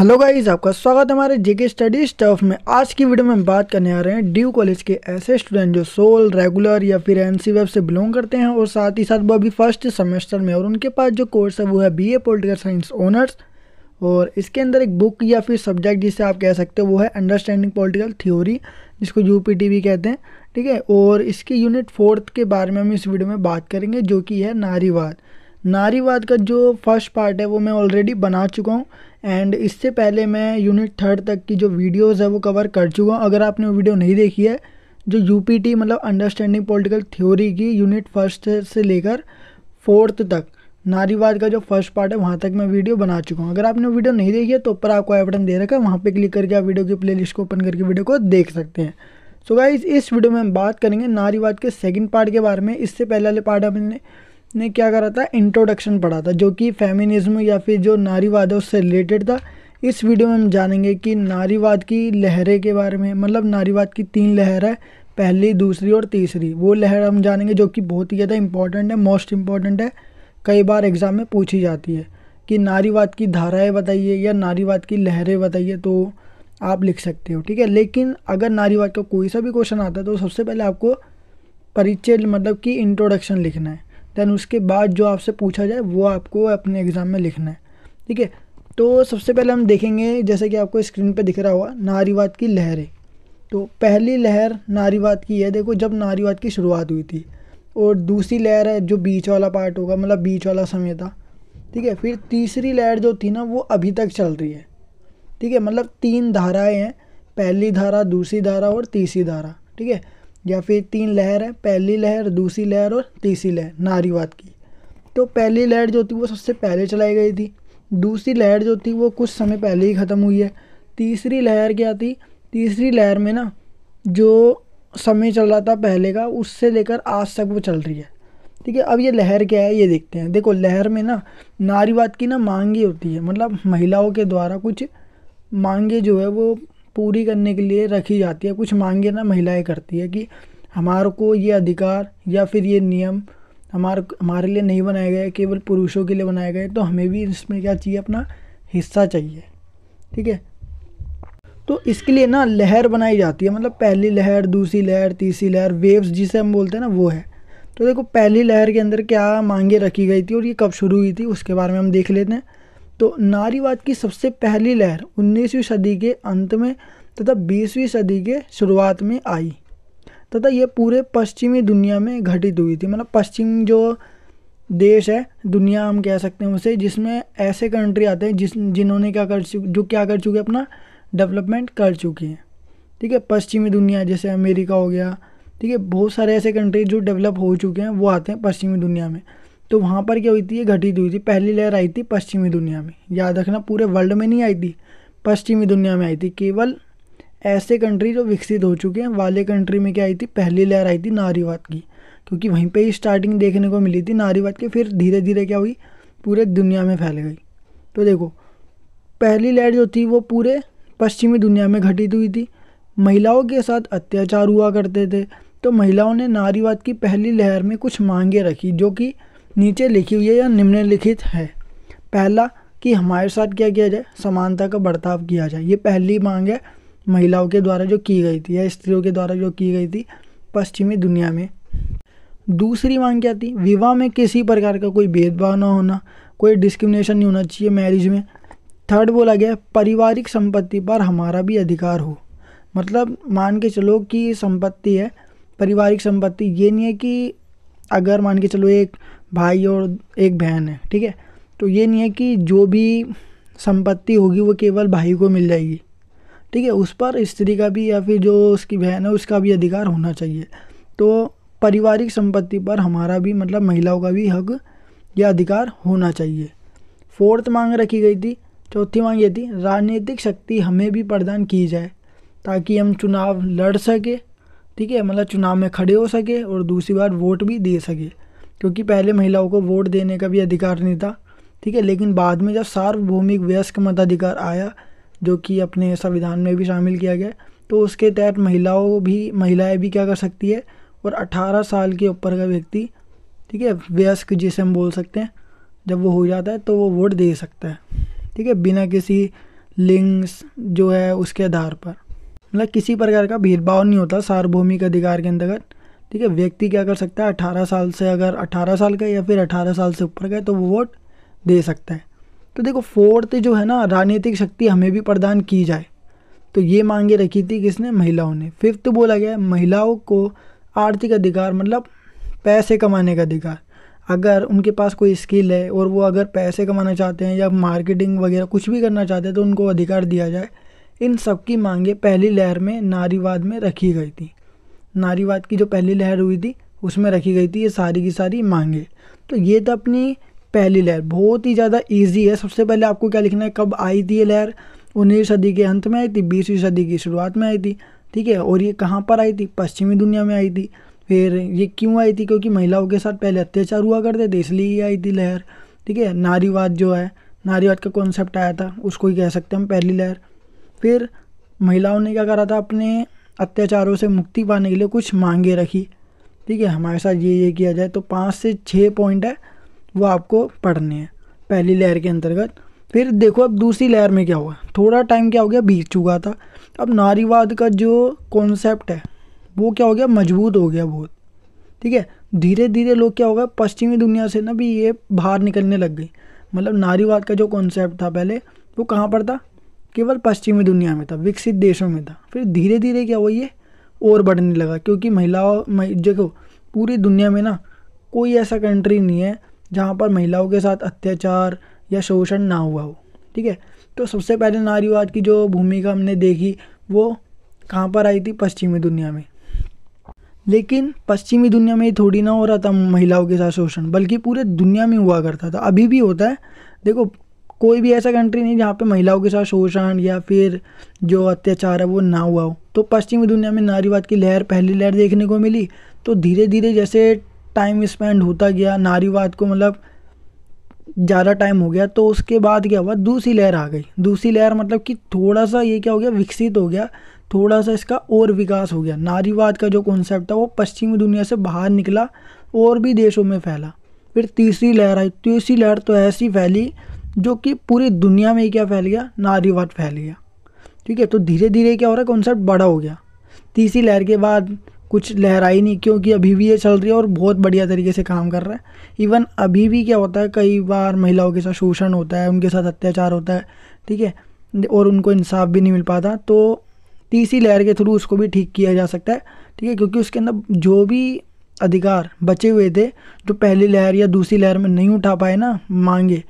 hello guys आपका स्वागत है हमारे जेके स्टडी स्टफ में आज की वीडियो में हम बात करने आ रहे हैं ड्यू कॉलेज के ऐसे स्टूडेंट जो सोल रेगुलर या फिर एन वेब से बिलोंग करते हैं और साथ ही साथ वो अभी फर्स्ट सेमेस्टर में और उनके पास जो कोर्स है वो है बीए पॉलिटिकल साइंस ऑनर्स और इसके अंदर एक बुक या फिर सब्जेक्ट जिसे आप कह सकते हो वो है अंडरस्टैंडिंग पोलिटिकल थ्योरी जिसको यू भी कहते हैं ठीक है और इसकी यूनिट फोर्थ के बारे में हम इस वीडियो में बात करेंगे जो कि है नारीवाद नारीवाद का जो फर्स्ट पार्ट है वो मैं ऑलरेडी बना चुका हूँ एंड इससे पहले मैं यूनिट थर्ड तक की जो वीडियोस है वो कवर कर चुका हूँ अगर आपने वो वीडियो नहीं देखी है जो यूपीटी मतलब अंडरस्टैंडिंग पॉलिटिकल थ्योरी की यूनिट फर्स्ट से लेकर फोर्थ तक नारीवाद का जो फर्स्ट पार्ट है वहाँ तक मैं वीडियो बना चुका हूँ अगर आपने वीडियो नहीं देखी है तो ऊपर आपको आई बटन दे रखा है वहाँ पे क्लिक करके आप वीडियो की प्लेलिस्ट को ओपन करके वीडियो को देख सकते हैं सो so गाइज इस वीडियो में हम बात करेंगे नारीवाद के सेकंड पार्ट के बारे में इससे पहले वाले पार्ट हमने ने क्या करा था इंट्रोडक्शन पढ़ा था जो कि फेमिनिज्म या फिर जो नारीवाद है उससे रिलेटेड था इस वीडियो में हम जानेंगे कि नारीवाद की लहरें के बारे में मतलब नारीवाद की तीन लहर है पहली दूसरी और तीसरी वो लहर हम जानेंगे जो कि बहुत ही ज़्यादा इंपॉर्टेंट है मोस्ट इम्पॉर्टेंट है कई बार एग्ज़ाम में पूछी जाती है कि नारीवाद की धाराएं बताइए या नारीवाद की लहरें बताइए तो आप लिख सकते हो ठीक है लेकिन अगर नारीवाद का कोई सा भी क्वेश्चन आता है तो सबसे पहले आपको परिचय मतलब कि इंट्रोडक्शन लिखना है देन उसके बाद जो आपसे पूछा जाए वो आपको अपने एग्ज़ाम में लिखना है ठीक है तो सबसे पहले हम देखेंगे जैसे कि आपको स्क्रीन पर दिख रहा होगा नारीवाद की लहरें तो पहली लहर नारीवाद की है देखो जब नारीवाद की शुरुआत हुई थी और दूसरी लहर है जो बीच वाला पार्ट होगा मतलब बीच वाला समय था ठीक है फिर तीसरी लहर जो थी ना वो अभी तक चल रही है ठीक है मतलब तीन धाराएं हैं पहली धारा दूसरी धारा और तीसरी धारा ठीक है या फिर तीन लहर है पहली लहर दूसरी लहर और तीसरी लहर नारीवाद की तो पहली लहर जो थी वो सबसे पहले चलाई गई थी दूसरी लहर जो थी वो कुछ समय पहले ही ख़त्म हुई है तीसरी लहर क्या थी तीसरी लहर में ना जो समय चल रहा था पहले का उससे लेकर आज तक वो चल रही है ठीक है अब ये लहर क्या है ये देखते हैं देखो लहर में ना नारीवाद की ना मांगी होती है मतलब महिलाओं के द्वारा कुछ मांगे जो है वो पूरी करने के लिए रखी जाती है कुछ मांगे ना महिलाएं करती है कि हमारे को ये अधिकार या फिर ये नियम हमारे हमारे लिए नहीं बनाए गए केवल पुरुषों के लिए बनाए गए तो हमें भी इसमें क्या चाहिए अपना हिस्सा चाहिए ठीक है तो इसके लिए ना लहर बनाई जाती है मतलब पहली लहर दूसरी लहर तीसरी लहर वेव्स जिसे हम बोलते हैं ना वो है तो देखो पहली लहर के अंदर क्या मांगे रखी गई थी और ये कब शुरू हुई थी उसके बारे में हम देख लेते हैं तो नारीवाद की सबसे पहली लहर 19वीं सदी के अंत में तथा 20वीं सदी के शुरुआत में आई तथा ये पूरे पश्चिमी दुनिया में घटित हुई थी मतलब पश्चिम जो देश है दुनिया हम कह सकते हैं उसे जिसमें ऐसे कंट्री आते हैं जिस जिन्होंने क्या कर चुके जो क्या कर चुके अपना डेवलपमेंट कर चुकी हैं ठीक है पश्चिमी दुनिया जैसे अमेरिका हो गया ठीक है बहुत सारे ऐसे कंट्री जो डेवलप हो चुके हैं वो आते हैं पश्चिमी दुनिया में तो वहाँ पर क्या हुई थी ये घटित हुई थी पहली लहर आई थी पश्चिमी दुनिया में याद रखना पूरे वर्ल्ड में नहीं आई थी पश्चिमी दुनिया में आई थी केवल ऐसे कंट्री जो विकसित हो चुके हैं वाले कंट्री में क्या आई थी पहली लहर आई थी नारीवाद की क्योंकि वहीं पे ही स्टार्टिंग देखने को मिली थी नारीवाद की फिर धीरे धीरे क्या हुई पूरे दुनिया में फैल गई तो देखो पहली लहर जो थी वो पूरे पश्चिमी दुनिया में घटित हुई थी महिलाओं के साथ अत्याचार हुआ करते थे तो महिलाओं ने नारीवाद की पहली लहर में कुछ मांगे रखी जो कि नीचे लिखी हुई है या निम्नलिखित है पहला कि हमारे साथ क्या किया जाए समानता का बर्ताव किया जाए ये पहली मांग है महिलाओं के द्वारा जो की गई थी या स्त्रियों के द्वारा जो की गई थी पश्चिमी दुनिया में दूसरी मांग क्या थी विवाह में किसी प्रकार का कोई भेदभाव ना होना कोई डिस्क्रिमिनेशन नहीं होना चाहिए मैरिज में थर्ड बोला गया पारिवारिक संपत्ति पर हमारा भी अधिकार हो मतलब मान के चलो कि संपत्ति है पारिवारिक संपत्ति ये नहीं है कि अगर मान के चलो एक भाई और एक बहन है ठीक है तो ये नहीं है कि जो भी संपत्ति होगी वो केवल भाई को मिल जाएगी ठीक है उस पर स्त्री का भी या फिर जो उसकी बहन है उसका भी अधिकार होना चाहिए तो पारिवारिक संपत्ति पर हमारा भी मतलब महिलाओं का भी हक या अधिकार होना चाहिए फोर्थ मांग रखी गई थी चौथी मांग ये थी राजनीतिक शक्ति हमें भी प्रदान की जाए ताकि हम चुनाव लड़ सके ठीक है मतलब चुनाव में खड़े हो सके और दूसरी बार वोट भी दे सके क्योंकि पहले महिलाओं को वोट देने का भी अधिकार नहीं था ठीक है लेकिन बाद में जब सार्वभौमिक वयस्क मताधिकार आया जो कि अपने संविधान में भी शामिल किया गया तो उसके तहत महिलाओं भी महिलाएं भी क्या कर सकती है और 18 साल के ऊपर का व्यक्ति ठीक है वयस्क जिसे हम बोल सकते हैं जब वो हो जाता है तो वो वोट दे सकता है ठीक है बिना किसी लिंक्स जो है उसके आधार पर मतलब किसी प्रकार का भेदभाव नहीं होता सार्वभौमिक अधिकार के अंतर्गत ठीक है व्यक्ति क्या कर सकता है अठारह साल से अगर अठारह साल का या फिर अठारह साल से ऊपर का तो वो वोट दे सकता है तो देखो फोर्थ जो है ना राजनीतिक शक्ति हमें भी प्रदान की जाए तो ये मांगे रखी थी किसने महिलाओं ने फिफ्थ बोला गया महिलाओं को आर्थिक अधिकार मतलब पैसे कमाने का अधिकार अगर उनके पास कोई स्किल है और वो अगर पैसे कमाना चाहते हैं या मार्केटिंग वगैरह कुछ भी करना चाहते हैं तो उनको अधिकार दिया जाए इन सब की मांगे पहली लहर में नारीवाद में रखी गई थी नारीवाद की जो पहली लहर हुई थी उसमें रखी गई थी ये सारी की सारी मांगे तो ये था अपनी पहली लहर बहुत ही ज़्यादा ईजी है सबसे पहले आपको क्या लिखना है कब आई थी ये लहर उन्नीसवीं सदी के अंत में आई थी बीसवीं सदी की शुरुआत में आई थी ठीक है और ये कहाँ पर आई थी पश्चिमी दुनिया में आई थी फिर ये क्यों आई थी क्योंकि महिलाओं के साथ पहले अत्याचार हुआ करते थे इसलिए ही आई थी लहर ठीक है नारीवाद जो है नारीवाद का कॉन्सेप्ट आया था उसको ही कह सकते हैं हम पहली लहर फिर महिलाओं ने क्या करा था अपने अत्याचारों से मुक्ति पाने के लिए कुछ मांगे रखी ठीक है हमारे साथ ये ये किया जाए तो पाँच से छः पॉइंट है वो आपको पढ़ने हैं पहली लहर के अंतर्गत फिर देखो अब दूसरी लहर में क्या हुआ थोड़ा टाइम क्या हो गया बीत चुका था अब नारीवाद का जो कॉन्सेप्ट है वो क्या हो गया मजबूत हो गया बहुत ठीक है धीरे धीरे लोग क्या हो गया पश्चिमी दुनिया से ना भी ये बाहर निकलने लग गई मतलब नारीवाद का जो कॉन्सेप्ट था पहले वो कहाँ पर था केवल पश्चिमी दुनिया में था विकसित देशों में था फिर धीरे धीरे क्या हुआ ये और बढ़ने लगा क्योंकि महिलाओं देखो पूरी दुनिया में ना कोई ऐसा कंट्री नहीं है जहाँ पर महिलाओं के साथ अत्याचार या शोषण ना हुआ हो ठीक है तो सबसे पहले नारीवाद की जो भूमिका हमने देखी वो कहाँ पर आई थी पश्चिमी दुनिया में लेकिन पश्चिमी दुनिया में थोड़ी ना हो रहा था महिलाओं के साथ शोषण बल्कि पूरे दुनिया में हुआ करता था अभी भी होता है देखो कोई भी ऐसा कंट्री नहीं जहाँ पे महिलाओं के साथ शोषण या फिर जो अत्याचार है वो ना हुआ हो तो पश्चिमी दुनिया में नारीवाद की लहर पहली लहर देखने को मिली तो धीरे धीरे जैसे टाइम स्पेंड होता गया नारीवाद को मतलब ज़्यादा टाइम हो गया तो उसके बाद क्या हुआ दूसरी लहर आ गई दूसरी लहर मतलब कि थोड़ा सा ये क्या हो गया विकसित हो गया थोड़ा सा इसका और विकास हो गया नारीवाद का जो कॉन्सेप्ट था वो पश्चिमी दुनिया से बाहर निकला और भी देशों में फैला फिर तीसरी लहर आई तीसरी लहर तो ऐसी फैली जो कि पूरी दुनिया में ही क्या फैल गया नारीवाद फैल गया ठीक है तो धीरे धीरे क्या हो रहा है कॉन्सेप्ट बड़ा हो गया तीसरी लहर के बाद कुछ लहर आई नहीं क्योंकि अभी भी ये चल रही है और बहुत बढ़िया तरीके से काम कर रहा है इवन अभी भी क्या होता है कई बार महिलाओं के साथ शोषण होता है उनके साथ अत्याचार होता है ठीक है और उनको इंसाफ भी नहीं मिल पाता तो तीसरी लहर के थ्रू उसको भी ठीक किया जा सकता है ठीक है क्योंकि उसके अंदर जो भी अधिकार बचे हुए थे जो पहली लहर या दूसरी लहर में नहीं उठा पाए ना मांगे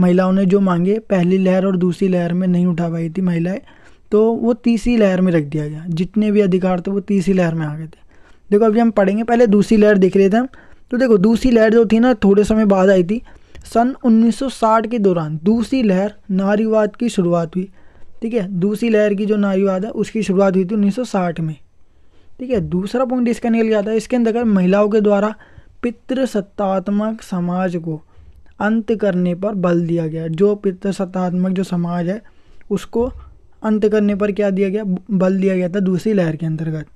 महिलाओं ने जो मांगे पहली लहर और दूसरी लहर में नहीं उठा पाई थी महिलाएं तो वो तीसरी लहर में रख दिया गया जितने भी अधिकार थे वो तीसरी लहर में आ गए थे देखो अभी हम पढ़ेंगे पहले दूसरी लहर देख रहे थे हम तो देखो दूसरी लहर जो थी ना थोड़े समय बाद आई थी सन 1960 के दौरान दूसरी लहर नारीवाद की शुरुआत हुई ठीक है दूसरी लहर की जो नारीवाद है उसकी शुरुआत हुई थी 1960 में ठीक है दूसरा पॉइंट इसका निकल गया था इसके अंदर महिलाओं के द्वारा पितृसत्तात्मक समाज को अंत करने पर बल दिया गया जो पितृसत्तात्मक जो समाज है उसको अंत करने पर क्या दिया गया बल दिया गया था दूसरी लहर के अंतर्गत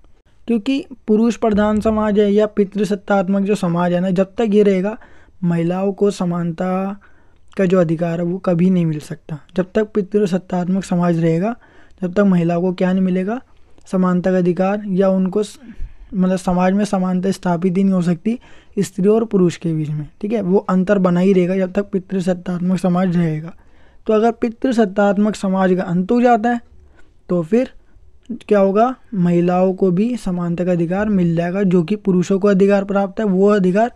क्योंकि पुरुष प्रधान समाज है या पितृसत्तात्मक जो समाज है ना जब तक ये रहेगा महिलाओं को समानता का जो अधिकार है वो कभी नहीं मिल सकता जब तक पितृसत्तात्मक समाज रहेगा जब तक महिलाओं को क्या नहीं मिलेगा समानता का अधिकार या उनको मतलब समाज में समानता स्थापित ही नहीं हो सकती स्त्री और पुरुष के बीच में ठीक है वो अंतर बना ही रहेगा जब तक पितृसत्तात्मक समाज रहेगा तो अगर पितृसत्तात्मक समाज का अंत हो जाता है तो फिर क्या होगा महिलाओं को भी समानता का अधिकार मिल जाएगा जो कि पुरुषों को अधिकार प्राप्त है वो अधिकार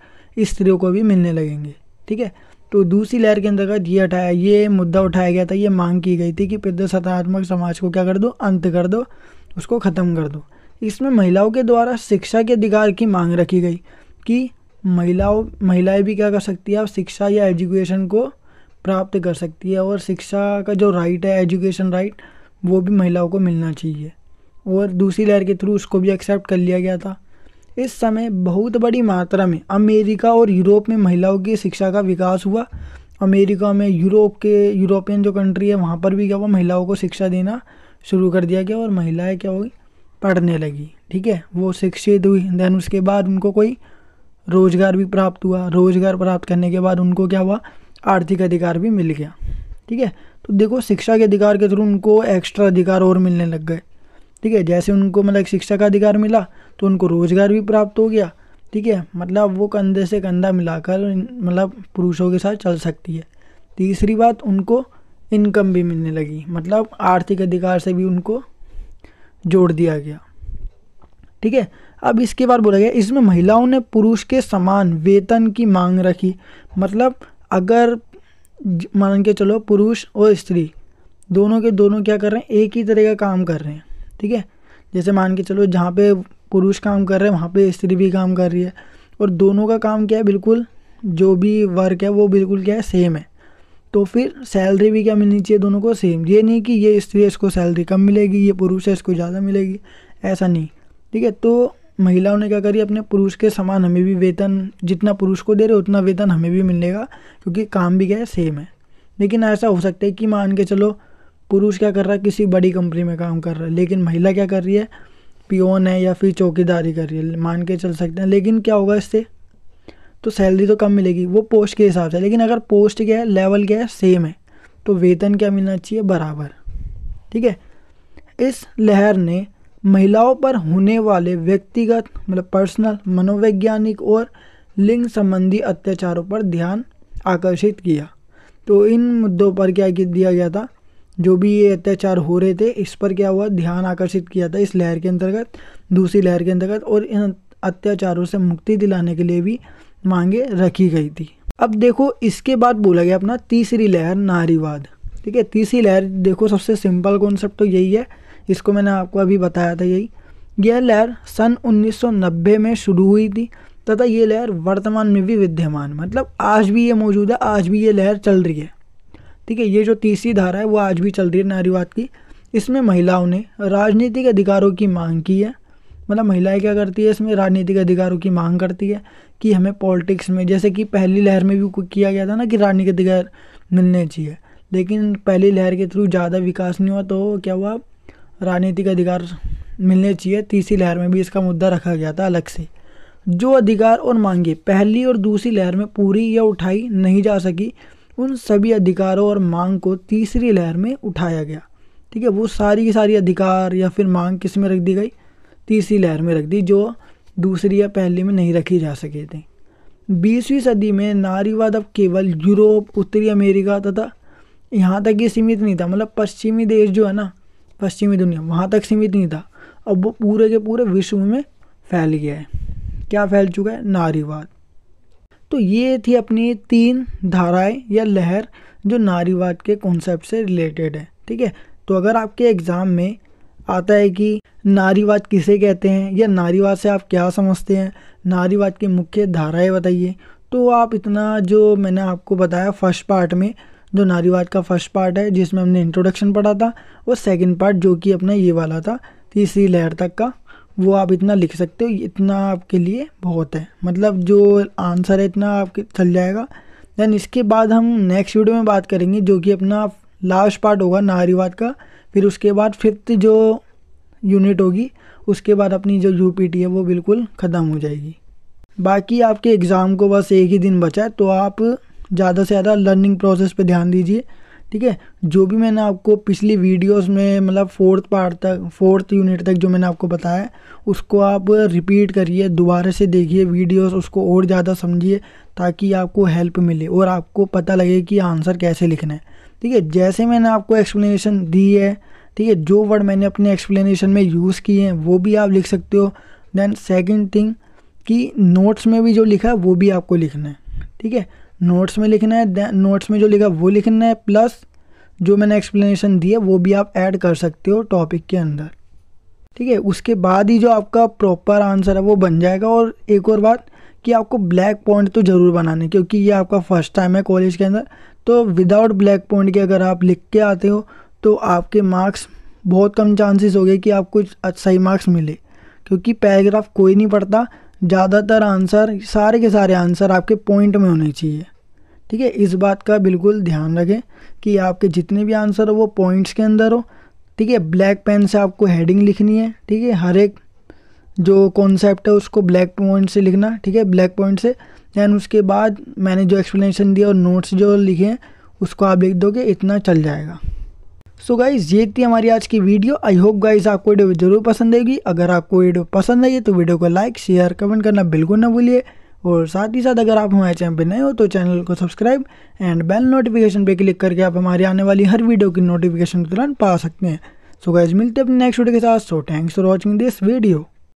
स्त्रियों को भी मिलने लगेंगे ठीक है तो दूसरी लहर के अंतर्गत ये हटाया ये मुद्दा उठाया गया था ये मांग की गई थी कि पितृसत्तात्मक समाज को क्या कर दो अंत कर दो उसको ख़त्म कर दो इसमें महिलाओं के द्वारा शिक्षा के अधिकार की मांग रखी गई कि महिलाओं महिलाएं भी क्या कर सकती है शिक्षा या एजुकेशन को प्राप्त कर सकती है और शिक्षा का जो राइट है एजुकेशन राइट वो भी महिलाओं को मिलना चाहिए और दूसरी लहर के थ्रू उसको भी एक्सेप्ट कर लिया गया था इस समय बहुत बड़ी मात्रा में अमेरिका और यूरोप में महिलाओं की शिक्षा का विकास हुआ अमेरिका में यूरोप के यूरोपियन जो कंट्री है वहाँ पर भी क्या हुआ महिलाओं को शिक्षा देना शुरू कर दिया गया और महिलाएं क्या हुई पढ़ने लगी ठीक है वो शिक्षित हुई देन उसके बाद उनको कोई रोज़गार भी प्राप्त हुआ रोज़गार प्राप्त करने के बाद उनको क्या हुआ आर्थिक अधिकार भी मिल गया ठीक है तो देखो शिक्षा के अधिकार के थ्रू उनको एक्स्ट्रा अधिकार और मिलने लग गए ठीक है जैसे उनको मतलब शिक्षा का अधिकार मिला तो उनको रोज़गार भी प्राप्त हो गया ठीक है मतलब वो कंधे से कंधा मिलाकर मतलब पुरुषों के साथ चल सकती है तीसरी बात उनको इनकम भी मिलने लगी मतलब आर्थिक अधिकार से भी उनको जोड़ दिया गया ठीक है अब इसके बाद बोला गया इसमें महिलाओं ने पुरुष के समान वेतन की मांग रखी मतलब अगर मान के चलो पुरुष और स्त्री दोनों के दोनों क्या कर रहे हैं एक ही तरह का काम कर रहे हैं ठीक है जैसे मान के चलो जहाँ पे पुरुष काम कर रहे हैं वहाँ पे स्त्री भी काम कर रही है और दोनों का काम क्या है बिल्कुल जो भी वर्क है वो बिल्कुल क्या है सेम है तो फिर सैलरी भी क्या मिलनी चाहिए दोनों को सेम ये नहीं कि ये स्त्री इसको सैलरी कम मिलेगी ये पुरुष है इसको ज़्यादा मिलेगी ऐसा नहीं ठीक है तो महिलाओं ने क्या करी अपने पुरुष के समान हमें भी वेतन जितना पुरुष को दे रहे उतना वेतन हमें भी मिलेगा क्योंकि काम भी क्या है सेम है लेकिन ऐसा हो सकता है कि मान के चलो पुरुष क्या कर रहा है किसी बड़ी कंपनी में काम कर रहा है लेकिन महिला क्या कर रही है पियोन है या फिर चौकीदारी कर रही है मान के चल सकते हैं लेकिन क्या होगा इससे तो सैलरी तो कम मिलेगी वो पोस्ट के हिसाब से लेकिन अगर पोस्ट क्या है लेवल क्या है सेम है तो वेतन क्या मिलना चाहिए बराबर ठीक है इस लहर ने महिलाओं पर होने वाले व्यक्तिगत मतलब पर्सनल मनोवैज्ञानिक और लिंग संबंधी अत्याचारों पर ध्यान आकर्षित किया तो इन मुद्दों पर क्या दिया गया था जो भी ये अत्याचार हो रहे थे इस पर क्या हुआ ध्यान आकर्षित किया था इस लहर के अंतर्गत दूसरी लहर के अंतर्गत और इन अत्याचारों से मुक्ति दिलाने के लिए भी मांगे रखी गई थी अब देखो इसके बाद बोला गया अपना तीसरी लहर नारीवाद ठीक है तीसरी लहर देखो सबसे सिंपल कॉन्सेप्ट तो यही है इसको मैंने आपको अभी बताया था यही यह लहर सन 1990 में शुरू हुई थी तथा ये लहर वर्तमान में भी विद्यमान मतलब आज भी ये मौजूद है आज भी ये लहर चल रही है ठीक है ये जो तीसरी धारा है वो आज भी चल रही है नारीवाद की इसमें महिलाओं ने राजनीतिक अधिकारों की मांग की है मतलब महिलाएं क्या करती है इसमें राजनीतिक अधिकारों की मांग करती है कि हमें पॉलिटिक्स में जैसे कि पहली लहर में भी किया गया था ना कि राजनीतिक अधिकार मिलने चाहिए लेकिन पहली लहर के थ्रू ज़्यादा विकास नहीं हुआ तो क्या हुआ राजनीतिक अधिकार मिलने चाहिए तीसरी लहर में भी इसका मुद्दा रखा गया था अलग से जो अधिकार और मांगे पहली और दूसरी लहर में पूरी या उठाई नहीं जा सकी उन सभी अधिकारों और मांग को तीसरी लहर में उठाया गया ठीक है वो सारी की सारी अधिकार या फिर मांग किस में रख दी गई तीसरी लहर में रख दी जो दूसरी या पहली में नहीं रखी जा सके थी बीसवीं सदी में नारीवाद अब केवल यूरोप उत्तरी अमेरिका तथा यहाँ तक ये सीमित नहीं था मतलब पश्चिमी देश जो है ना पश्चिमी दुनिया वहाँ तक सीमित नहीं था अब वो पूरे के पूरे विश्व में फैल गया है क्या फैल चुका है नारीवाद तो ये थी अपनी तीन धाराएं या लहर जो नारीवाद के कॉन्सेप्ट से रिलेटेड है ठीक है तो अगर आपके एग्ज़ाम में आता है कि नारीवाद किसे कहते हैं या नारीवाद से आप क्या समझते हैं नारीवाद की मुख्य धाराएं बताइए तो आप इतना जो मैंने आपको बताया फर्स्ट पार्ट में जो नारीवाद का फर्स्ट पार्ट है जिसमें हमने इंट्रोडक्शन पढ़ा था वो सेकंड पार्ट जो कि अपना ये वाला था तीसरी लहर तक का वो आप इतना लिख सकते हो इतना आपके लिए बहुत है मतलब जो आंसर है इतना आपके चल जाएगा दैन इसके बाद हम नेक्स्ट वीडियो में बात करेंगे जो कि अपना लास्ट पार्ट होगा नारीवाद का फिर उसके बाद फिफ्थ जो यूनिट होगी उसके बाद अपनी जो यू है वो बिल्कुल ख़त्म हो जाएगी बाकी आपके एग्ज़ाम को बस एक ही दिन बचा है तो आप ज़्यादा से ज़्यादा लर्निंग प्रोसेस पे ध्यान दीजिए ठीक है जो भी मैंने आपको पिछली वीडियोस में मतलब फोर्थ पार्ट तक फोर्थ यूनिट तक जो मैंने आपको बताया उसको आप रिपीट करिए दोबारा से देखिए वीडियोस उसको और ज़्यादा समझिए ताकि आपको हेल्प मिले और आपको पता लगे कि आंसर कैसे लिखना है ठीक है जैसे मैंने आपको एक्सप्लेनेशन दी है ठीक है जो वर्ड मैंने अपने एक्सप्लेनेशन में यूज़ किए हैं वो भी आप लिख सकते हो देन सेकेंड थिंग कि नोट्स में भी जो लिखा है वो भी आपको लिखना है ठीक है नोट्स में लिखना है नोट्स में जो लिखा है वो लिखना है प्लस जो मैंने एक्सप्लेनेशन दी है वो भी आप ऐड कर सकते हो टॉपिक के अंदर ठीक है उसके बाद ही जो आपका प्रॉपर आंसर है वो बन जाएगा और एक और बात कि आपको ब्लैक पॉइंट तो ज़रूर बनाने क्योंकि ये आपका फर्स्ट टाइम है कॉलेज के अंदर तो विदाउट ब्लैक पॉइंट के अगर आप लिख के आते हो तो आपके मार्क्स बहुत कम चांसेस हो गए कि आपको सही मार्क्स मिले क्योंकि पैराग्राफ कोई नहीं पढ़ता ज़्यादातर आंसर सारे के सारे आंसर आपके पॉइंट में होने चाहिए ठीक है इस बात का बिल्कुल ध्यान रखें कि आपके जितने भी आंसर हो वो पॉइंट्स के अंदर हो ठीक है ब्लैक पेन से आपको हेडिंग लिखनी है ठीक है हर एक जो कॉन्सेप्ट है उसको ब्लैक पॉइंट से लिखना ठीक है ब्लैक पॉइंट से दैन उसके बाद मैंने जो एक्सप्लेनेशन दिया और नोट्स जो लिखे हैं उसको आप लिख दोगे इतना चल जाएगा सो so गाइज ये थी हमारी आज की वीडियो आई होप गाइज आपको वीडियो जरूर पसंद आएगी अगर आपको वीडियो पसंद आई तो वीडियो को लाइक शेयर कमेंट करना बिल्कुल ना भूलिए और साथ ही साथ अगर आप हमारे चैनल पर नए हो तो चैनल को सब्सक्राइब एंड बेल नोटिफिकेशन पे क्लिक करके आप हमारी आने वाली हर वीडियो की नोटिफिकेशन तुरंत पा सकते हैं सो so गाइज मिलते हैं अपने नेक्स्ट वीडियो के साथ so thanks for watching this video